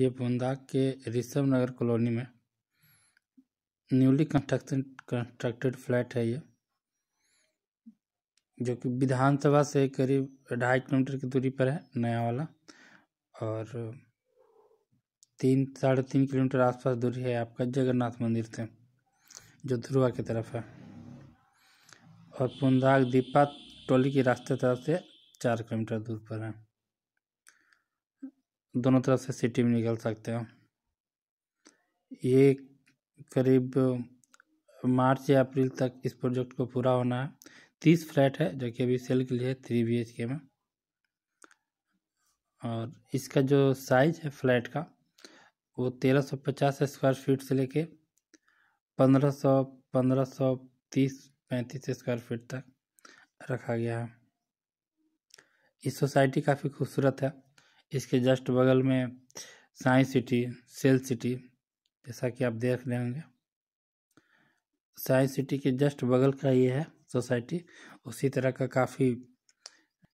ये बुंदा के ऋषभ नगर कॉलोनी में न्यूली कंस्ट्रक्शन कंस्ट्रक्टेड फ्लैट है ये जो कि विधानसभा से करीब ढाई किलोमीटर की दूरी पर है नया वाला और तीन साढ़े तीन किलोमीटर आसपास दूरी है आपका जगन्नाथ मंदिर से जो ध्रुआ की तरफ है और पुंदाग दीपा टोली के रास्ते तरफ से चार किलोमीटर दूर पर है दोनों तरफ से सिटी में निकल सकते हो ये करीब मार्च या अप्रैल तक इस प्रोजेक्ट को पूरा होना है तीस फ्लैट है जो कि अभी सेल के लिए थ्री बी एच के में और इसका जो साइज है फ्लैट का वो तेरह सौ पचास स्क्वायर फीट से लेके पंद्रह सौ पंद्रह सौ तीस पैंतीस स्क्वायर फीट तक रखा गया है इस सोसाइटी काफ़ी खूबसूरत है इसके जस्ट बगल में साइंस सिटी सेल सिटी जैसा कि आप देख रहे होंगे साइंस सिटी के जस्ट बगल का ये है सोसाइटी उसी तरह का काफ़ी